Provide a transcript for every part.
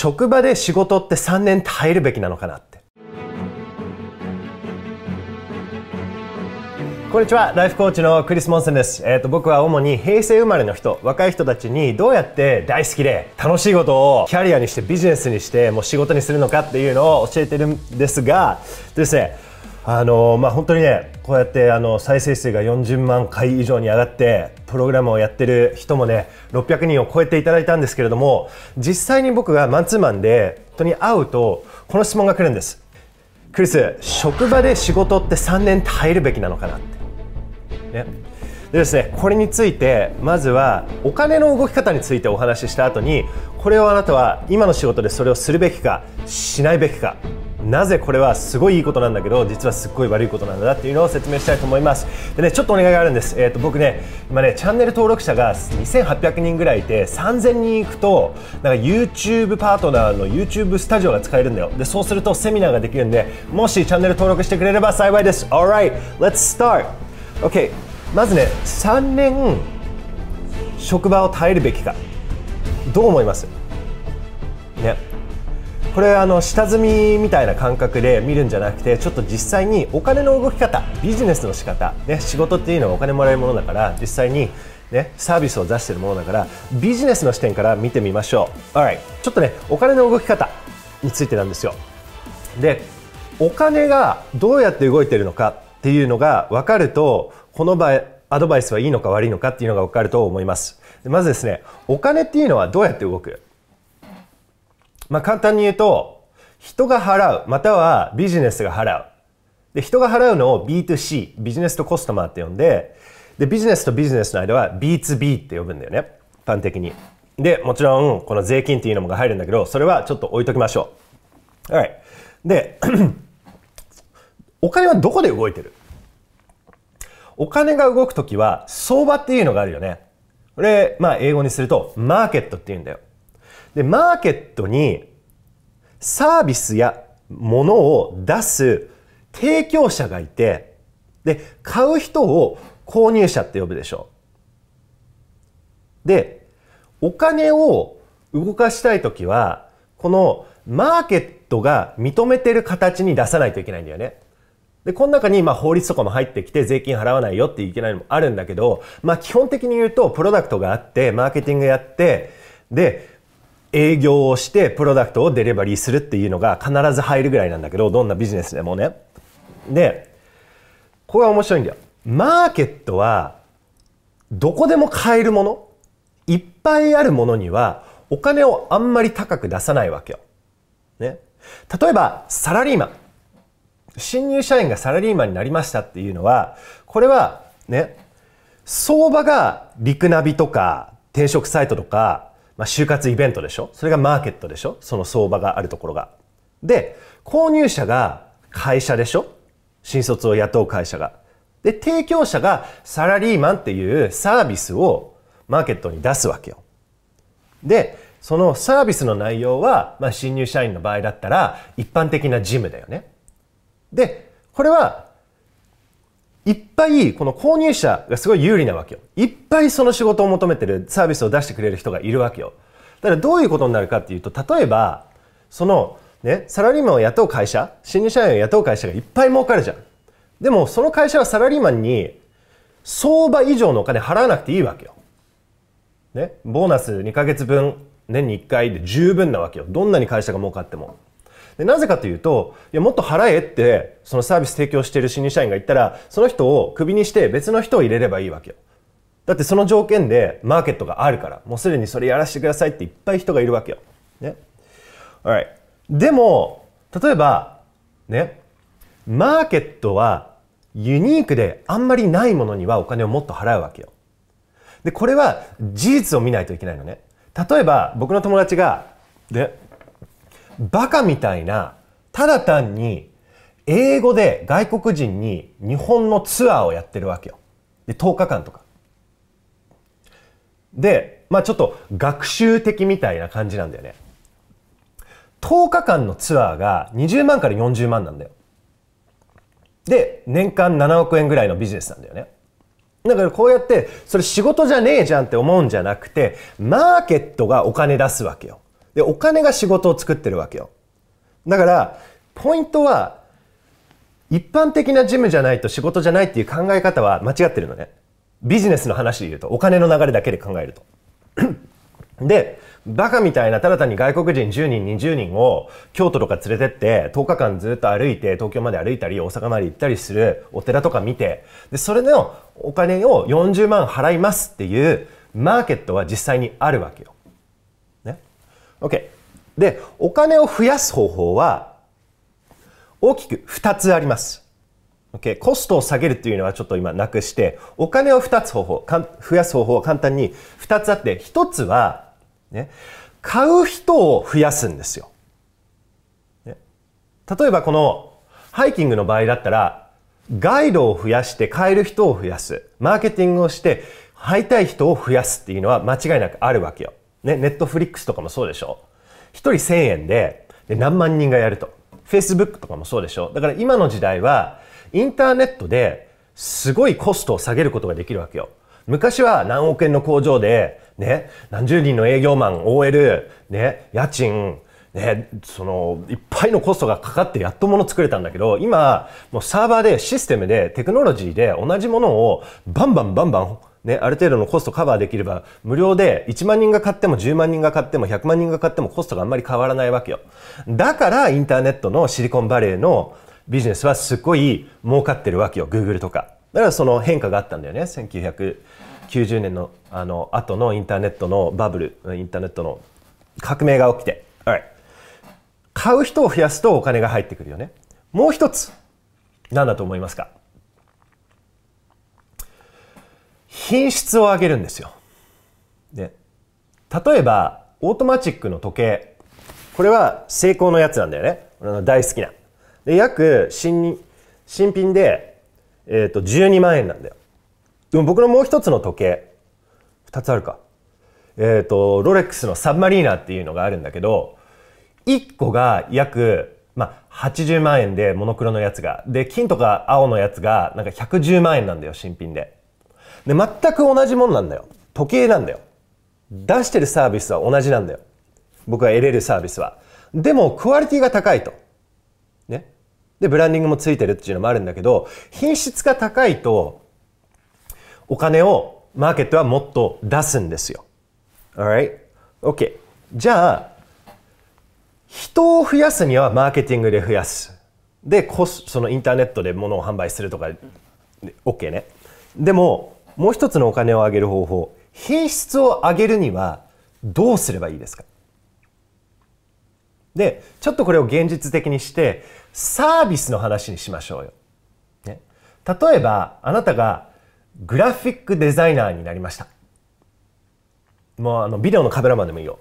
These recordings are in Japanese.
職場で仕事って3年耐えるべきなのかなってこんにちはライフコーチのクリス・モンセンです、えーと、僕は主に平成生まれの人若い人たちにどうやって大好きで楽しいことをキャリアにしてビジネスにしてもう仕事にするのかっていうのを教えてるんですがですねあのまあ、本当にね、こうやってあの再生数が40万回以上に上がって、プログラムをやってる人もね、600人を超えていただいたんですけれども、実際に僕がマンツーマンで、本当に会うと、この質問が来るんです。クリス、職場で仕事って3年耐えるべきなのかなって。ね、でですね、これについて、まずはお金の動き方についてお話しした後に、これをあなたは今の仕事でそれをするべきかしないべきかなぜこれはすごいいいことなんだけど実はすっごい悪いことなんだっていうのを説明したいと思いますでねちょっとお願いがあるんです、えーと、僕ね今ねチャンネル登録者が2800人ぐらいいて3000人いくとなんか YouTube パートナーの YouTube スタジオが使えるんだよでそうするとセミナーができるんでもしチャンネル登録してくれれば幸いです Alright let's start OK まずね3年職場を耐えるべきかどう思いますねこれあの下積みみたいな感覚で見るんじゃなくてちょっと実際にお金の動き方ビジネスの仕方ね仕事っていうのはお金もらえるものだから実際にね、サービスを出しているものだからビジネスの視点から見てみましょう、right、ちょっとねお金の動き方についてなんですよでお金がどうやって動いているのかっていうのが分かるとこの場合アドバイスはいいのか悪いのかっていうのが分かると思います。まずですね、お金っていうのはどうやって動くまあ、簡単に言うと、人が払う、またはビジネスが払う。で、人が払うのを B2C、ビジネスとコストマーって呼んで、で、ビジネスとビジネスの間は B2B って呼ぶんだよね。一般的に。で、もちろん、この税金っていうのもが入るんだけど、それはちょっと置いときましょう。はい。で、お金はどこで動いてるお金が動くときは相場っていうのがあるよね。これ、まあ英語にするとマーケットって言うんだよ。で、マーケットにサービスや物を出す提供者がいて、で、買う人を購入者って呼ぶでしょう。で、お金を動かしたいときは、このマーケットが認めてる形に出さないといけないんだよね。で、この中にまあ法律とかも入ってきて税金払わないよっていけないのもあるんだけど、まあ基本的に言うとプロダクトがあって、マーケティングやって、で、営業をしてプロダクトをデリバリーするっていうのが必ず入るぐらいなんだけど、どんなビジネスでもね。で、これは面白いんだよ。マーケットはどこでも買えるもの、いっぱいあるものにはお金をあんまり高く出さないわけよ。ね。例えばサラリーマン。新入社員がサラリーマンになりましたっていうのは、これはね、相場が陸ナビとか転職サイトとか、まあ、就活イベントでしょそれがマーケットでしょその相場があるところが。で、購入者が会社でしょ新卒を雇う会社が。で、提供者がサラリーマンっていうサービスをマーケットに出すわけよ。で、そのサービスの内容は、まあ、新入社員の場合だったら一般的な事務だよね。で、これはいっぱいこの購入者がすごい有利なわけよ。いっぱいその仕事を求めてるサービスを出してくれる人がいるわけよ。だからどういうことになるかっていうと、例えば、そのね、サラリーマンを雇う会社、新入社員を雇う会社がいっぱい儲かるじゃん。でもその会社はサラリーマンに相場以上のお金払わなくていいわけよ。ね、ボーナス2ヶ月分年に1回で十分なわけよ。どんなに会社が儲かっても。でなぜかというといやもっと払えってそのサービス提供している新入社員が言ったらその人をクビにして別の人を入れればいいわけよだってその条件でマーケットがあるからもうすでにそれやらせてくださいっていっぱい人がいるわけよ、ね a l でも例えばねマーケットはユニークであんまりないものにはお金をもっと払うわけよ。で、これは事実を見ないといけないのね。例えば僕の友達が、で、バカみたいな、ただ単に英語で外国人に日本のツアーをやってるわけよ。で、10日間とか。で、まあちょっと学習的みたいな感じなんだよね。10日間のツアーが20万から40万なんだよ。で、年間7億円ぐらいのビジネスなんだよね。だからこうやって、それ仕事じゃねえじゃんって思うんじゃなくて、マーケットがお金出すわけよ。で、お金が仕事を作ってるわけよ。だから、ポイントは、一般的なジムじゃないと仕事じゃないっていう考え方は間違ってるのね。ビジネスの話で言うと、お金の流れだけで考えると。で、バカみたいなただ単に外国人10人20人を京都とか連れてって10日間ずっと歩いて東京まで歩いたり大阪まで行ったりするお寺とか見てでそれのお金を40万払いますっていうマーケットは実際にあるわけよ。OK。で、お金を増やす方法は、大きく2つあります。OK。コストを下げるっていうのはちょっと今なくして、お金を2つ方法、かん増やす方法は簡単に2つあって、1つは、ね、買う人を増やすんですよ。ね、例えばこの、ハイキングの場合だったら、ガイドを増やして買える人を増やす。マーケティングをして、買いたい人を増やすっていうのは間違いなくあるわけよ。ね、ネットフリックスとかもそうでしょ1人1000円でで何万人がやると。Facebook とかもそうでしょだから今の時代はインターネットですごいコストを下げることができるわけよ。昔は何億円の工場で、ね、何十人の営業マン、OL、ね、家賃、ね、その、いっぱいのコストがかかってやっともの作れたんだけど、今、もうサーバーで、システムで、テクノロジーで同じものをバンバンバンバンね、ある程度のコストカバーできれば無料で1万人が買っても10万人が買っても100万人が買ってもコストがあんまり変わらないわけよ。だからインターネットのシリコンバレーのビジネスはすっごい儲かってるわけよ、Google とか。だからその変化があったんだよね、1990年のあの後のインターネットのバブル、インターネットの革命が起きて。はい。買う人を増やすとお金が入ってくるよね。もう一つ、何だと思いますか品質を上げるんですよ。で、例えば、オートマチックの時計。これは成功のやつなんだよね。俺の大好きな。で、約新、新品で、えっ、ー、と、12万円なんだよ。でも僕のもう一つの時計、二つあるか。えっ、ー、と、ロレックスのサブマリーナっていうのがあるんだけど、一個が約、まあ、80万円で、モノクロのやつが。で、金とか青のやつが、なんか110万円なんだよ、新品で。で全く同じものなんだよ時計なんだよ出してるサービスは同じなんだよ僕が得れるサービスはでもクオリティが高いとねでブランディングもついてるっていうのもあるんだけど品質が高いとお金をマーケットはもっと出すんですよ alright OK じゃあ人を増やすにはマーケティングで増やすでコスそのインターネットで物を販売するとか OK ねでももう一つのお金を上げる方法品質を上げるにはどうすればいいですかでちょっとこれを現実的にしてサービスの話にしましょうよ。ね、例えばあなたがグラフィックデザイナーになりました。もうあのビデオのカメラマンでもいいよ。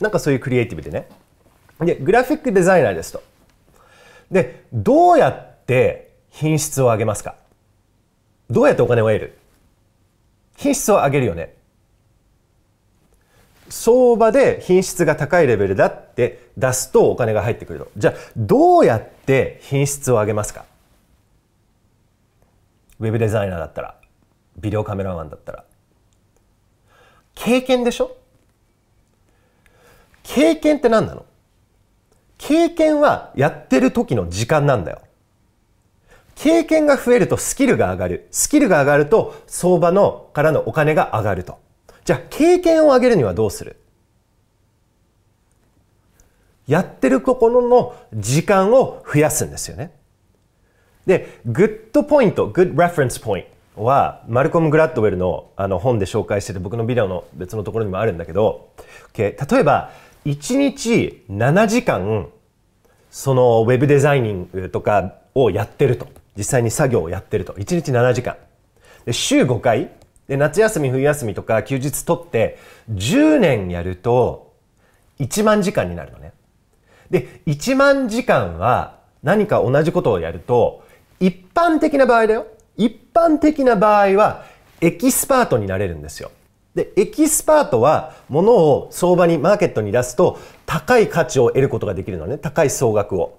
なんかそういうクリエイティブでね。でグラフィックデザイナーですと。でどうやって品質を上げますかどうやってお金を得る品質を上げるよね相場で品質が高いレベルだって出すとお金が入ってくるとじゃあどうやって品質を上げますかウェブデザイナーだったらビデオカメラマンだったら経験でしょ経験って何なの経験はやってる時の時間なんだよ経験が増えるとスキルが上がる。スキルが上がると相場のからのお金が上がると。じゃあ経験を上げるにはどうするやってる心の時間を増やすんですよね。で、グッドポイント、グッドレフェンスポイントは、マルコム・グラッドウェルのあの本で紹介してて、僕のビデオの別のところにもあるんだけど、o k 例えば、1日7時間、そのウェブデザイニングとかをやってると。実際に作業をやってると。1日7時間。で週5回。で、夏休み、冬休みとか休日取って、10年やると、1万時間になるのね。で、1万時間は何か同じことをやると、一般的な場合だよ。一般的な場合は、エキスパートになれるんですよ。で、エキスパートは物を相場に、マーケットに出すと高い価値を得ることができるのね。高い総額を。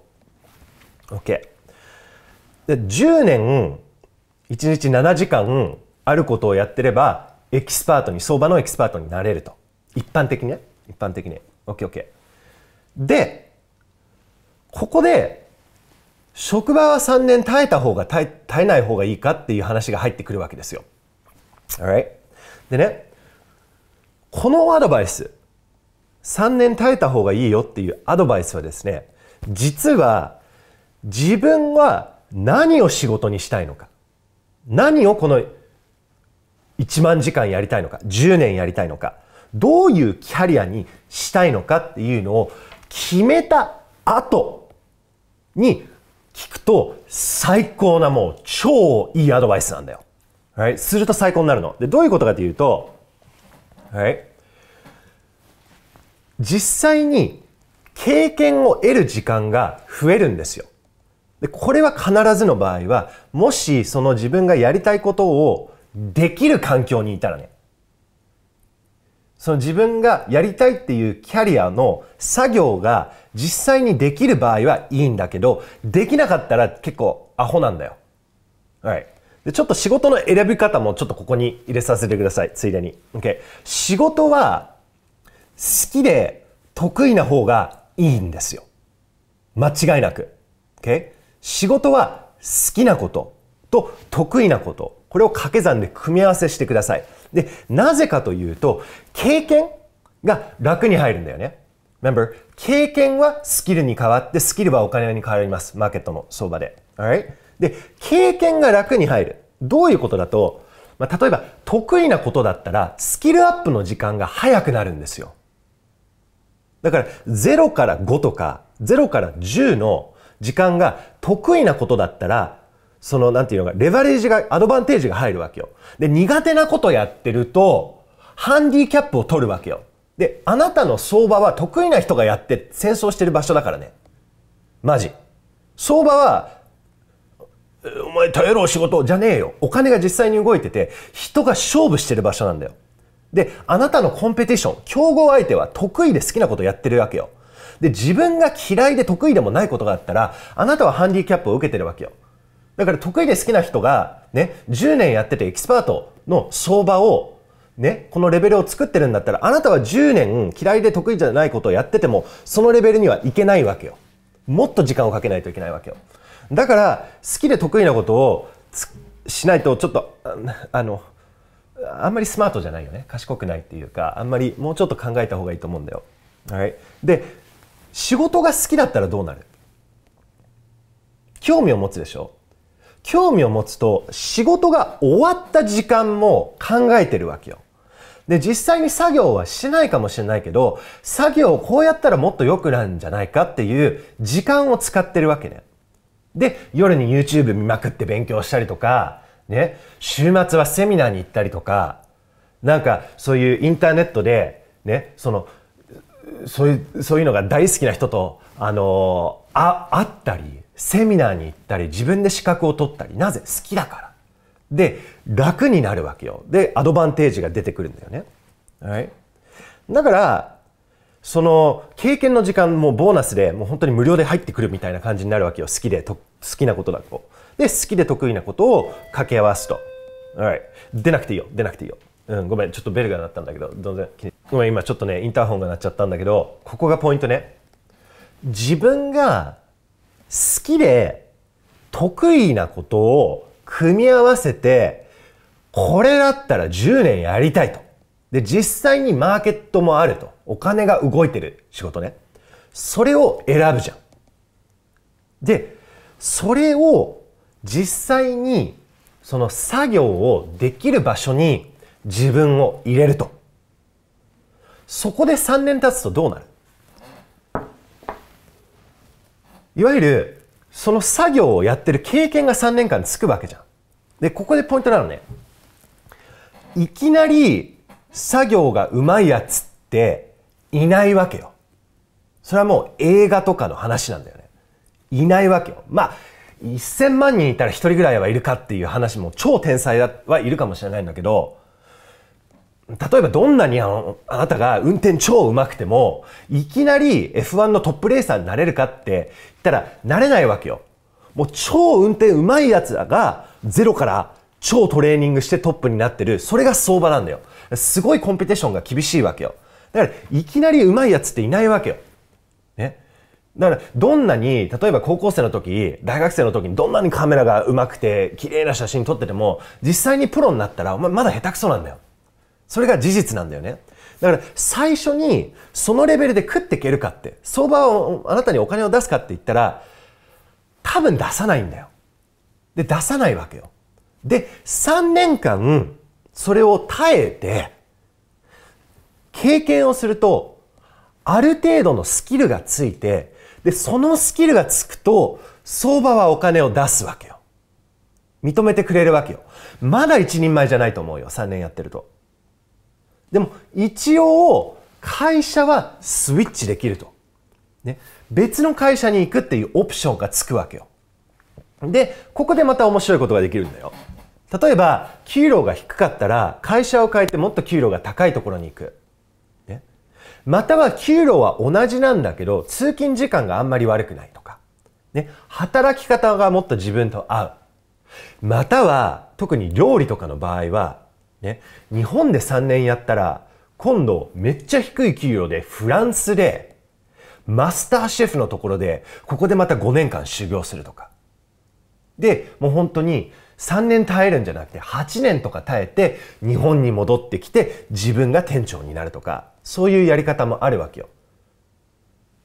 OK。で10年1日7時間あることをやってればエキスパートに相場のエキスパートになれると一般的にね一般的に OKOK でここで職場は3年耐えた方が耐え耐えない方がいいかっていう話が入ってくるわけですよ Alright でねこのアドバイス3年耐えた方がいいよっていうアドバイスはですね実は自分は何を仕事にしたいのか何をこの1万時間やりたいのか10年やりたいのかどういうキャリアにしたいのかっていうのを決めた後に聞くと最高なもう超いいアドバイスなんだよ。はい、すると最高になるの。で、どういうことかというと、はい、実際に経験を得る時間が増えるんですよ。でこれは必ずの場合はもしその自分がやりたいことをできる環境にいたらねその自分がやりたいっていうキャリアの作業が実際にできる場合はいいんだけどできなかったら結構アホなんだよ。はい。でちょっと仕事の選び方もちょっとここに入れさせてください。ついでに。OK。仕事は好きで得意な方がいいんですよ。間違いなく。OK。仕事は好きなことと得意なこと、これを掛け算で組み合わせしてください。で、なぜかというと、経験が楽に入るんだよね。Remember, 経験はスキルに変わって、スキルはお金に変わります。マーケットの相場で。Alright? で、経験が楽に入る。どういうことだと、まあ、例えば得意なことだったら、スキルアップの時間が早くなるんですよ。だから、0から5とか、0から10の時間が得意なことだったら、その、なんていうのか、レバレージが、アドバンテージが入るわけよ。で、苦手なことやってると、ハンディキャップを取るわけよ。で、あなたの相場は得意な人がやって戦争してる場所だからね。マジ。相場は、お前耐えろ仕事じゃねえよ。お金が実際に動いてて、人が勝負してる場所なんだよ。で、あなたのコンペティション、競合相手は得意で好きなことやってるわけよ。で、自分が嫌いで得意でもないことがあったら、あなたはハンディキャップを受けてるわけよ。だから得意で好きな人が、ね、10年やっててエキスパートの相場をね、このレベルを作ってるんだったら、あなたは10年嫌いで得意じゃないことをやってても、そのレベルにはいけないわけよ。もっと時間をかけないといけないわけよ。だから、好きで得意なことをしないと、ちょっと、あの、あんまりスマートじゃないよね。賢くないっていうか、あんまりもうちょっと考えた方がいいと思うんだよ。はい。で、仕事が好きだったらどうなる興味を持つでしょ興味を持つと仕事が終わった時間も考えてるわけよ。で、実際に作業はしないかもしれないけど、作業をこうやったらもっと良くなんじゃないかっていう時間を使ってるわけね。で、夜に YouTube 見まくって勉強したりとか、ね、週末はセミナーに行ったりとか、なんかそういうインターネットで、ね、そのそういうそういうのが大好きな人とあのあ会ったりセミナーに行ったり自分で資格を取ったりなぜ好きだからで楽になるわけよでアドバンテージが出てくるんだよね、はい、だからその経験の時間もボーナスでもう本当に無料で入ってくるみたいな感じになるわけよ好きでと好きなことだとで好きで得意なことを掛け合わすと、はい、出なくていいよ出なくていいようん、ごめんちょっとベルが鳴ったんだけどどうぞ、ごめん今ちょっとねインターホンが鳴っちゃったんだけどここがポイントね自分が好きで得意なことを組み合わせてこれだったら10年やりたいとで実際にマーケットもあるとお金が動いてる仕事ねそれを選ぶじゃんでそれを実際にその作業をできる場所に自分を入れるとそこで3年経つとどうなるいわゆるその作業をやってる経験が3年間つくわけじゃんでここでポイントなのねいきなり作業がうまいやつっていないわけよそれはもう映画とかの話なんだよねいないわけよまあ1000万人いたら1人ぐらいはいるかっていう話も超天才はいるかもしれないんだけど例えばどんなにあのあなたが運転超上手くてもいきなり F1 のトップレーサーになれるかって言ったらなれないわけよ。もう超運転上手いやつがゼロから超トレーニングしてトップになってるそれが相場なんだよ。すごいコンペティションが厳しいわけよ。だからいきなり上手いやつっていないわけよ。ね。だからどんなに例えば高校生の時大学生の時にどんなにカメラが上手くて綺麗な写真撮ってても実際にプロになったらお前まだ下手くそなんだよ。それが事実なんだよね。だから最初にそのレベルで食っていけるかって、相場をあなたにお金を出すかって言ったら、多分出さないんだよ。で、出さないわけよ。で、3年間、それを耐えて、経験をすると、ある程度のスキルがついて、で、そのスキルがつくと、相場はお金を出すわけよ。認めてくれるわけよ。まだ一人前じゃないと思うよ。3年やってると。でも一応会社はスイッチできると。ね、別の会社に行くっていうオプションがつくわけよ。で、ここでまた面白いことができるんだよ。例えば、給料が低かったら会社を変えてもっと給料が高いところに行く。ね、または給料は同じなんだけど通勤時間があんまり悪くないとか。ね、働き方がもっと自分と合う。または特に料理とかの場合はね、日本で3年やったら、今度めっちゃ低い給料でフランスで、マスターシェフのところで、ここでまた5年間修行するとか。で、もう本当に3年耐えるんじゃなくて8年とか耐えて日本に戻ってきて自分が店長になるとか、そういうやり方もあるわけよ。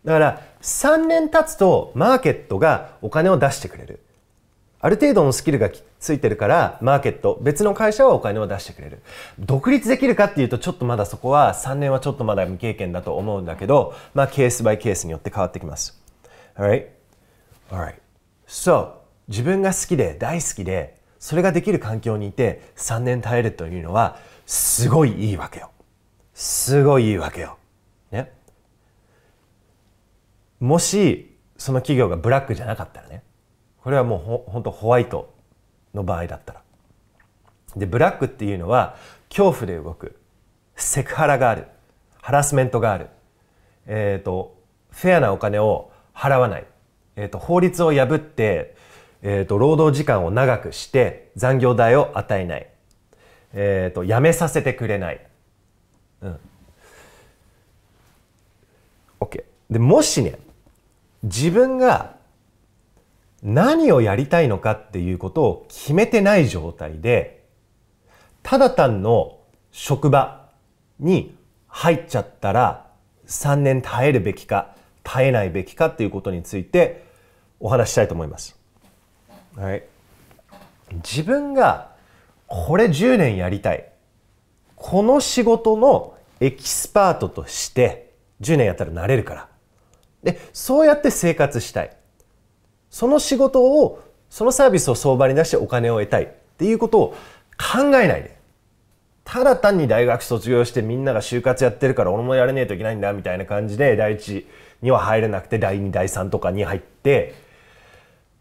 だから3年経つとマーケットがお金を出してくれる。ある程度のスキルがついてるから、マーケット、別の会社はお金を出してくれる。独立できるかっていうと、ちょっとまだそこは、3年はちょっとまだ未経験だと思うんだけど、まあ、ケースバイケースによって変わってきます。Alright? Alright. So, 自分が好きで、大好きで、それができる環境にいて、3年耐えるというのは、すごいいいわけよ。すごいいいわけよ。ね。もし、その企業がブラックじゃなかったらね。これはもうほんとホワイトの場合だったらでブラックっていうのは恐怖で動くセクハラがあるハラスメントがあるえっ、ー、とフェアなお金を払わない、えーと、法律を破って、えーと、労働時間を長くして残業代を与えない、えーと、と辞めさせてくれない、うん、OK でもしね自分が何をやりたいのかっていうことを決めてない状態で、ただ単の職場に入っちゃったら3年耐えるべきか耐えないべきかっていうことについてお話したいと思います。はい。自分がこれ10年やりたい。この仕事のエキスパートとして10年やったらなれるから。で、そうやって生活したい。その仕事をそのサービスを相場に出してお金を得たいっていうことを考えないでただ単に大学卒業してみんなが就活やってるから俺もやれねえといけないんだみたいな感じで第1には入れなくて第2第3とかに入って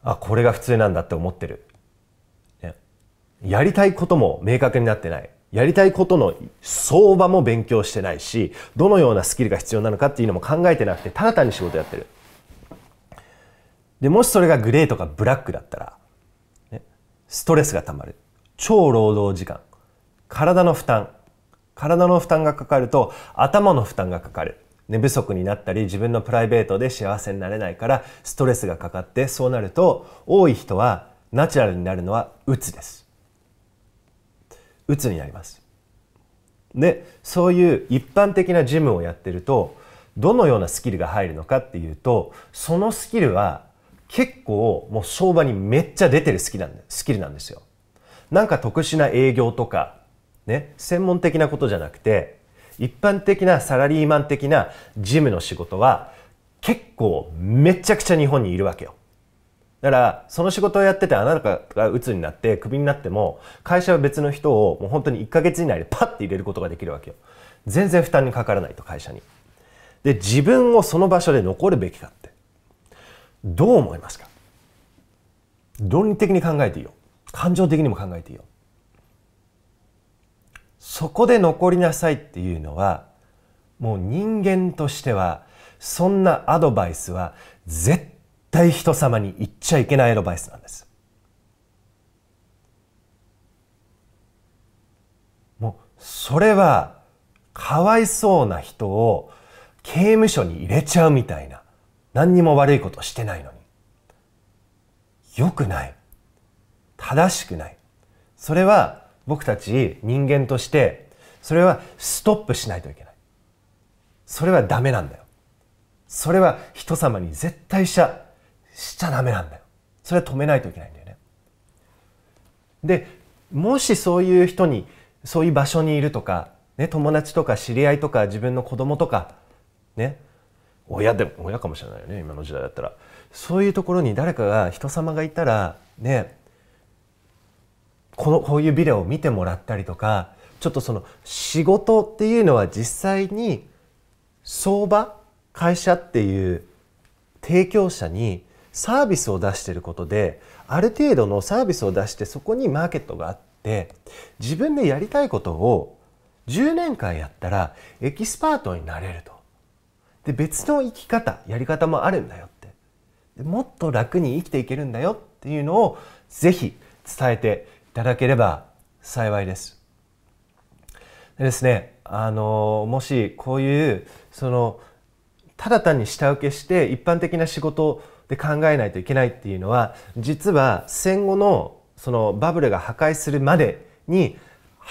あこれが普通なんだって思ってる、やりたいことも明確になってないやりたいことの相場も勉強してないしどのようなスキルが必要なのかっていうのも考えてなくてただ単に仕事やってる。で、もしそれがグレーとかブラックだったら、ね、ストレスが溜まる。超労働時間。体の負担。体の負担がかかると頭の負担がかかる。寝不足になったり自分のプライベートで幸せになれないからストレスがかかってそうなると多い人はナチュラルになるのはうつです。うつになります。で、そういう一般的なジムをやってるとどのようなスキルが入るのかっていうとそのスキルは結構もう相場にめっちゃ出てるスキルなんでスキルなんですよ。なんか特殊な営業とか、ね、専門的なことじゃなくて、一般的なサラリーマン的な事務の仕事は結構めちゃくちゃ日本にいるわけよ。だから、その仕事をやっててあなたが鬱になってクビになっても、会社は別の人をもう本当に1ヶ月以内でパッて入れることができるわけよ。全然負担にかからないと、会社に。で、自分をその場所で残るべきかって。どう思いますか論理的に考えていいよ。感情的にも考えていいよ。そこで残りなさいっていうのは、もう人間としては、そんなアドバイスは絶対人様に言っちゃいけないアドバイスなんです。もう、それは、かわいそうな人を刑務所に入れちゃうみたいな。何にも悪いことしてないのに。良くない。正しくない。それは僕たち人間として、それはストップしないといけない。それはダメなんだよ。それは人様に絶対しちゃ、しちゃダメなんだよ。それは止めないといけないんだよね。で、もしそういう人に、そういう場所にいるとか、ね、友達とか知り合いとか自分の子供とか、ね、親で親かもしれないよね今の時代だったらそういうところに誰かが人様がいたらねこのこういうビデオを見てもらったりとかちょっとその仕事っていうのは実際に相場会社っていう提供者にサービスを出してることである程度のサービスを出してそこにマーケットがあって自分でやりたいことを10年間やったらエキスパートになれるとで別の生き方やり方もあるんだよってでもっと楽に生きていけるんだよっていうのをぜひ伝えていただければ幸いです。でですねあのもしこういうそのただ単に下請けして一般的な仕事で考えないといけないっていうのは実は戦後のそのバブルが破壊するまでに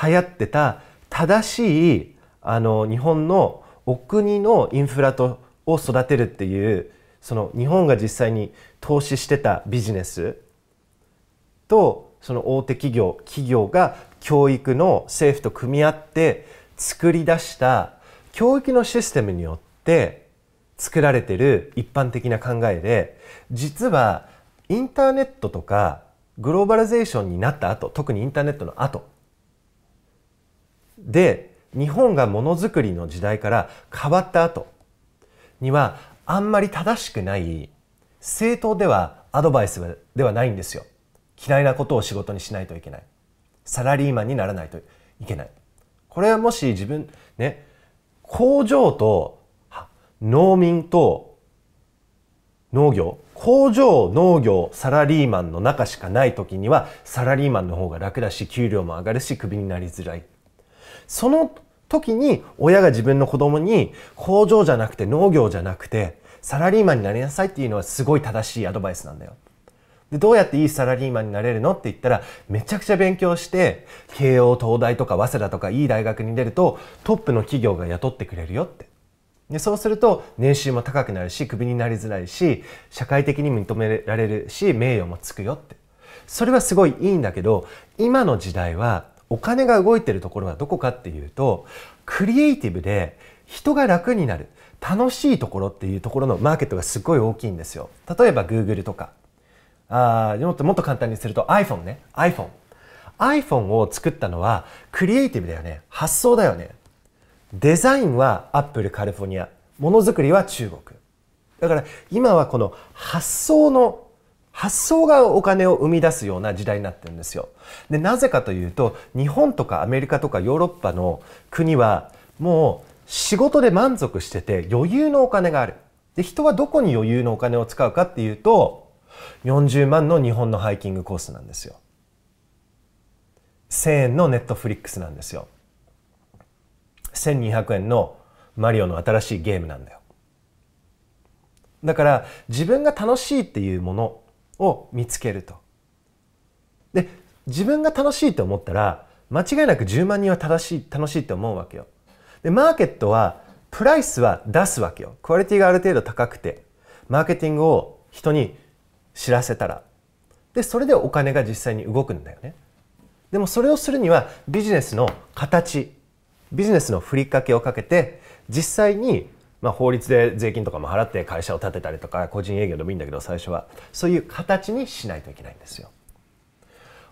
流行ってた正しいあの日本のお国のインフラとを育てるっていうその日本が実際に投資してたビジネスとその大手企業企業が教育の政府と組み合って作り出した教育のシステムによって作られてる一般的な考えで実はインターネットとかグローバリゼーションになった後特にインターネットの後で日本がものづくりの時代から変わった後にはあんまり正しくない正当ではアドバイスではないんですよ嫌いなことを仕事にしないといけないサラリーマンにならないといけないこれはもし自分ね工場と農民と農業工場農業サラリーマンの中しかない時にはサラリーマンの方が楽だし給料も上がるしクビになりづらいその時に親が自分の子供に工場じゃなくて農業じゃなくてサラリーマンになりなさいっていうのはすごい正しいアドバイスなんだよ。で、どうやっていいサラリーマンになれるのって言ったら、めちゃくちゃ勉強して、慶応、東大とか、早稲田とか、いい大学に出ると、トップの企業が雇ってくれるよって。で、そうすると、年収も高くなるし、クビになりづらいし、社会的に認められるし、名誉もつくよって。それはすごいいいんだけど、今の時代は、お金が動いてるところはどこかっていうと、クリエイティブで人が楽になる、楽しいところっていうところのマーケットがすごい大きいんですよ。例えば Google とか。あもっともっと簡単にすると iPhone ね。iPhone。iPhone を作ったのはクリエイティブだよね。発想だよね。デザインは Apple カリフォルニア。ものづくりは中国。だから今はこの発想の発想がお金を生み出すような時代になってるんですよ。で、なぜかというと、日本とかアメリカとかヨーロッパの国は、もう仕事で満足してて余裕のお金がある。で、人はどこに余裕のお金を使うかっていうと、40万の日本のハイキングコースなんですよ。1000円のネットフリックスなんですよ。1200円のマリオの新しいゲームなんだよ。だから自分が楽しいっていうものを見つけると。で自分が楽しいと思ったら間違いなく10万人は正しい楽しいと思うわけよ。でマーケットはプライスは出すわけよ。クオリティがある程度高くてマーケティングを人に知らせたらでそれでお金が実際に動くんだよね。でもそれをするにはビジネスの形ビジネスのふりかけをかけて実際にまあ、法律で税金とかも払って会社を建てたりとか個人営業でもいいんだけど最初はそういう形にしないといけないんですよ。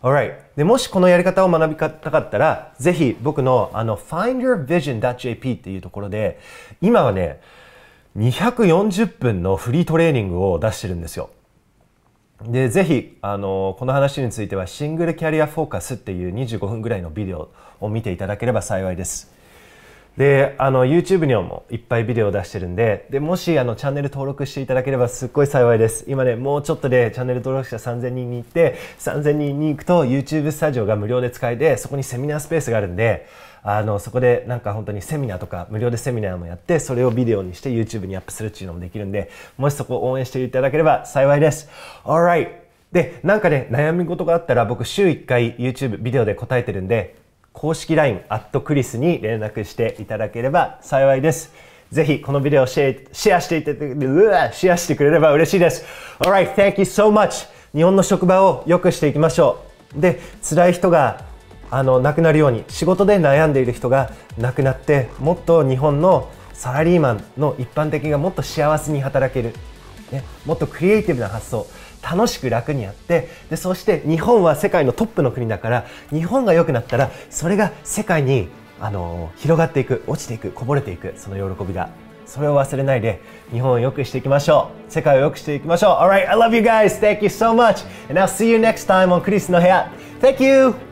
Alright. でもしこのやり方を学びたかったらぜひ僕のあの findyourvision.jp っていうところで今はね240分のフリートレーニングを出してるんですよ。で、ぜひ、あの、この話については、シングルキャリアフォーカスっていう25分ぐらいのビデオを見ていただければ幸いです。であの YouTube にもいっぱいビデオを出してるんででもしあのチャンネル登録していただければすっごい幸いです今ねもうちょっとでチャンネル登録者3000人に行って3000人に行くと YouTube スタジオが無料で使えてそこにセミナースペースがあるんであのそこでなんか本当にセミナーとか無料でセミナーもやってそれをビデオにして YouTube にアップするっていうのもできるんでもしそこを応援していただければ幸いです Alright でなんかね悩み事があったら僕週1回 YouTube ビデオで答えてるんで公式 LINE アットクリスに連絡していただければ幸いです。ぜひこのビデオシェシェアしていただけ、シェアしてくれれば嬉しいです。Alright, thank you so much! 日本の職場を良くしていきましょう。で、辛い人があの亡くなるように、仕事で悩んでいる人が亡くなって、もっと日本のサラリーマンの一般的がもっと幸せに働ける、ね、もっとクリエイティブな発想楽しく楽にやってでそして日本は世界のトップの国だから日本が良くなったらそれが世界にあの広がっていく落ちていくこぼれていくその喜びがそれを忘れないで日本を良くしていきましょう世界を良くしていきましょう Alright I love you guys Thank you so much And I'll see you next time on クリスの部屋 Thank you